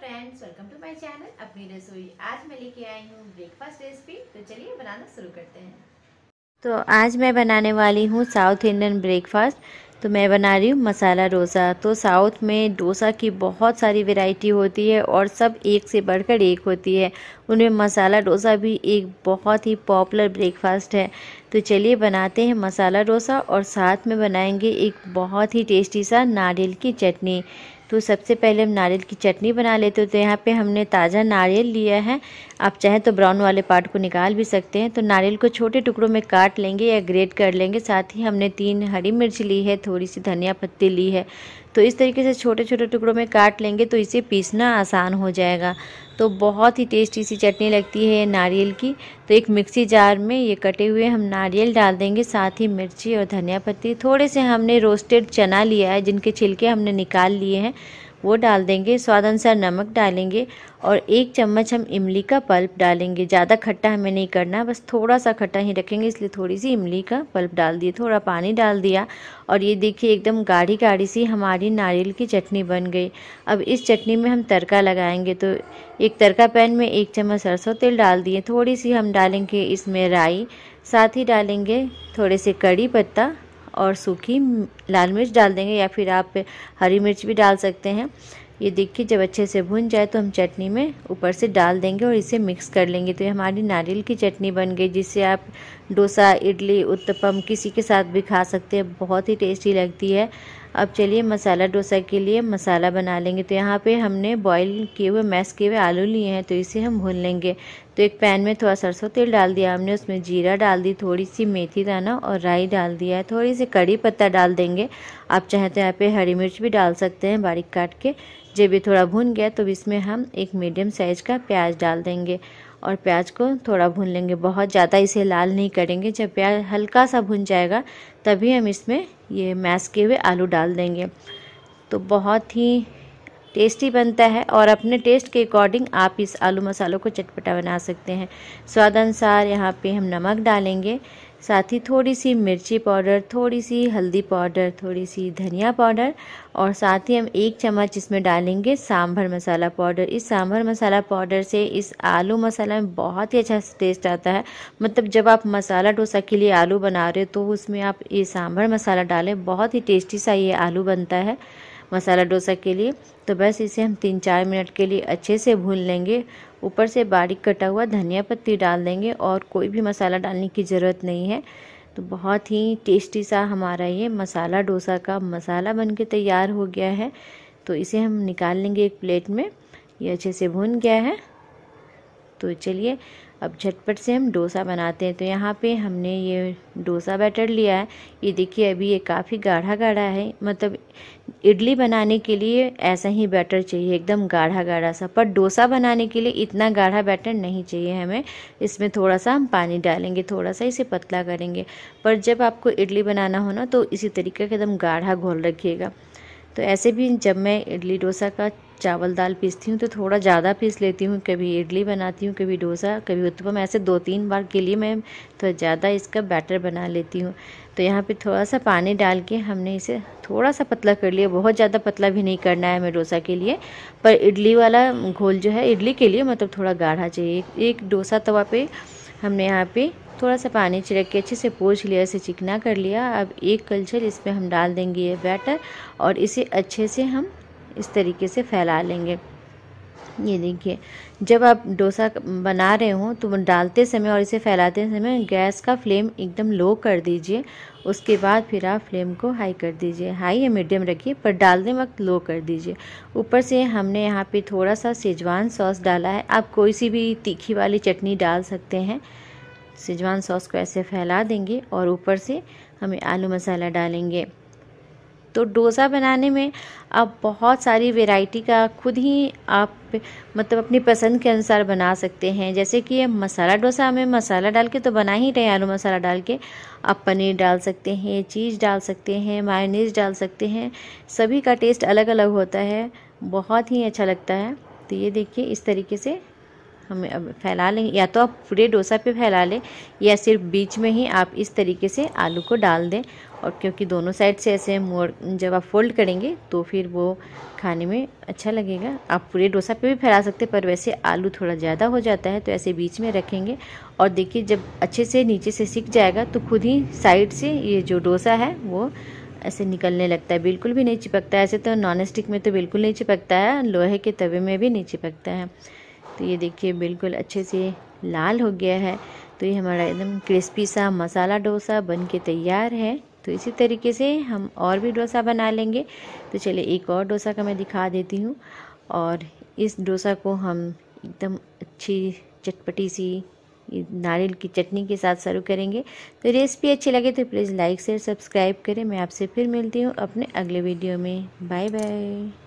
friends welcome to my channel अपनी रसोई आज मैं लेके आई हूँ ब्रेकफास्ट रेसिपी तो चलिए बनाना शुरू करते हैं तो आज मैं बनाने वाली हूँ साउथ इंडियन ब्रेकफास्ट तो मैं बना रही हूँ मसाला डोसा तो साउथ में डोसा की बहुत सारी वैरायटी होती है और सब एक से बढ़कर एक होती है उनमें मसाला डोसा भी एक बहुत ही पॉपुलर ब्रेकफास्ट है तो चलिए बनाते हैं मसाला डोसा और साथ में बनाएंगे एक बहुत ही टेस्टी सा नारियल की चटनी तो सबसे पहले हम नारियल की चटनी बना लेते हो तो यहाँ पे हमने ताज़ा नारियल लिया है आप चाहें तो ब्राउन वाले पार्ट को निकाल भी सकते हैं तो नारियल को छोटे टुकड़ों में काट लेंगे या ग्रेट कर लेंगे साथ ही हमने तीन हरी मिर्च ली है थोड़ी सी धनिया पत्ती ली है तो इस तरीके से छोटे छोटे टुकड़ों में काट लेंगे तो इसे पीसना आसान हो जाएगा तो बहुत ही टेस्टी सी चटनी लगती है नारियल की तो एक मिक्सी जार में ये कटे हुए हम नारियल डाल देंगे साथ ही मिर्ची और धनिया पत्ती थोड़े से हमने रोस्टेड चना लिया है जिनके छिलके हमने निकाल लिए हैं वो डाल देंगे स्वाद अनुसार नमक डालेंगे और एक चम्मच हम इमली का पल्प डालेंगे ज़्यादा खट्टा हमें नहीं करना बस थोड़ा सा खट्टा ही रखेंगे इसलिए थोड़ी सी इमली का पल्प डाल दिए थोड़ा पानी डाल दिया और ये देखिए एकदम गाढ़ी गाढ़ी सी हमारी नारियल की चटनी बन गई अब इस चटनी में हम तड़का लगाएंगे तो एक तड़का पैन में एक चम्मच सरसों तेल डाल दिए थोड़ी सी हम डालेंगे इसमें राई साथ ही डालेंगे थोड़े से कड़ी पत्ता और सूखी लाल मिर्च डाल देंगे या फिर आप हरी मिर्च भी डाल सकते हैं ये देखिए जब अच्छे से भुन जाए तो हम चटनी में ऊपर से डाल देंगे और इसे मिक्स कर लेंगे तो ये हमारी नारियल की चटनी बन गई जिसे आप डोसा इडली उत्तपम किसी के साथ भी खा सकते हैं बहुत ही टेस्टी लगती है अब चलिए मसाला डोसा के लिए मसाला बना लेंगे तो यहाँ पे हमने बॉईल किए हुए मैश किए हुए आलू लिए हैं तो इसे हम भून लेंगे तो एक पैन में थोड़ा सरसों तेल डाल दिया हमने उसमें जीरा डाल दी थोड़ी सी मेथी दाना और राई डाल दिया है थोड़ी सी कड़ी पत्ता डाल देंगे आप चाहें तो यहाँ पर हरी मिर्च भी डाल सकते हैं बारीक काट के जब ये थोड़ा भून गया तो इसमें हम एक मीडियम साइज़ का प्याज डाल देंगे और प्याज को थोड़ा भून लेंगे बहुत ज़्यादा इसे लाल नहीं करेंगे जब प्याज हल्का सा भुन जाएगा तभी हम इसमें ये मैश किए हुए आलू डाल देंगे तो बहुत ही टेस्टी बनता है और अपने टेस्ट के अकॉर्डिंग आप इस आलू मसालों को चटपटा बना सकते हैं स्वाद अनुसार यहाँ पे हम नमक डालेंगे साथ ही थोड़ी सी मिर्ची पाउडर थोड़ी सी हल्दी पाउडर थोड़ी सी धनिया पाउडर और साथ ही हम एक चम्मच इसमें डालेंगे सांभर मसाला पाउडर इस सांभर मसाला पाउडर से इस आलू मसाला में बहुत ही अच्छा टेस्ट आता है मतलब जब आप मसाला डोसा के लिए आलू बना रहे हो तो उसमें आप ये सांभर मसाला डालें बहुत ही टेस्टी सा ये आलू बनता है मसाला डोसा के लिए तो बस इसे हम तीन चार मिनट के लिए अच्छे से भून लेंगे ऊपर से बारीक कटा हुआ धनिया पत्ती डाल देंगे और कोई भी मसाला डालने की ज़रूरत नहीं है तो बहुत ही टेस्टी सा हमारा ये मसाला डोसा का मसाला बन के तैयार हो गया है तो इसे हम निकाल लेंगे एक प्लेट में ये अच्छे से भून गया है तो चलिए अब झटपट से हम डोसा बनाते हैं तो यहाँ पे हमने ये डोसा बैटर लिया है ये देखिए अभी ये काफ़ी गाढ़ा गाढ़ा है मतलब इडली बनाने के लिए ऐसा ही बैटर चाहिए एकदम गाढ़ा गाढ़ा सा पर डोसा बनाने के लिए इतना गाढ़ा बैटर नहीं चाहिए हमें इसमें थोड़ा सा हम पानी डालेंगे थोड़ा सा इसे पतला करेंगे पर जब आपको इडली बनाना हो ना तो इसी तरीके का एकदम गाढ़ा घोल रखिएगा तो ऐसे भी जब मैं इडली डोसा का चावल दाल पीसती हूँ तो थोड़ा ज़्यादा पीस लेती हूँ कभी इडली बनाती हूँ कभी डोसा कभी उत्पम ऐसे दो तीन बार के लिए मैं थोड़ा ज़्यादा इसका बैटर बना लेती हूँ तो यहाँ पे थोड़ा सा पानी डाल के हमने इसे थोड़ा सा पतला कर लिया बहुत ज़्यादा पतला भी नहीं करना है हमें डोसा के लिए पर इडली वाला घोल जो है इडली के लिए मतलब थोड़ा गाढ़ा चाहिए एक डोसा तवा पे हमने यहाँ पर थोड़ा सा पानी छिड़क के अच्छे से पोछ लिया इसे चिकना कर लिया अब एक कलछल इसमें हम डाल देंगे ये बैटर और इसे अच्छे से हम इस तरीके से फैला लेंगे ये देखिए जब आप डोसा बना रहे हो तो डालते समय और इसे फैलाते समय गैस का फ्लेम एकदम लो कर दीजिए उसके बाद फिर आप फ्लेम को हाई कर दीजिए हाई या मीडियम रखिए पर डालने वक्त लो कर दीजिए ऊपर से हमने यहाँ पे थोड़ा सा सेजवान सॉस डाला है आप कोई सी भी तीखी वाली चटनी डाल सकते हैं सेजवान सॉस को ऐसे फैला देंगे और ऊपर से हमें आलू मसाला डालेंगे तो डोसा बनाने में आप बहुत सारी वैरायटी का खुद ही आप मतलब अपनी पसंद के अनुसार बना सकते हैं जैसे कि मसाला डोसा हमें मसाला डाल के तो बना ही रहे आलू मसाला डाल के आप पनीर डाल सकते हैं चीज़ डाल सकते हैं मायनीज डाल सकते हैं सभी का टेस्ट अलग अलग होता है बहुत ही अच्छा लगता है तो ये देखिए इस तरीके से हमें अब फैला लें या तो आप पूरे डोसा पे फैला लें या सिर्फ बीच में ही आप इस तरीके से आलू को डाल दें और क्योंकि दोनों साइड से ऐसे मोड़ जब आप फोल्ड करेंगे तो फिर वो खाने में अच्छा लगेगा आप पूरे डोसा पे भी फैला सकते हैं पर वैसे आलू थोड़ा ज़्यादा हो जाता है तो ऐसे बीच में रखेंगे और देखिए जब अच्छे से नीचे से सीख जाएगा तो खुद ही साइड से ये जो डोसा है वो ऐसे निकलने लगता है बिल्कुल भी नहीं चिपकता है ऐसे तो नॉन स्टिक में तो बिल्कुल नहीं चिपकता है लोहे के तवे में भी नहीं चिपकता है तो ये देखिए बिल्कुल अच्छे से लाल हो गया है तो ये हमारा एकदम क्रिस्पी सा मसाला डोसा बन के तैयार है तो इसी तरीके से हम और भी डोसा बना लेंगे तो चलिए एक और डोसा का मैं दिखा देती हूँ और इस डोसा को हम एकदम अच्छी चटपटी सी नारियल की चटनी के साथ सर्व करेंगे तो रेसिपी अच्छी लगे तो प्लीज़ लाइक शेयर सब्सक्राइब करें मैं आपसे फिर मिलती हूँ अपने अगले वीडियो में बाय बाय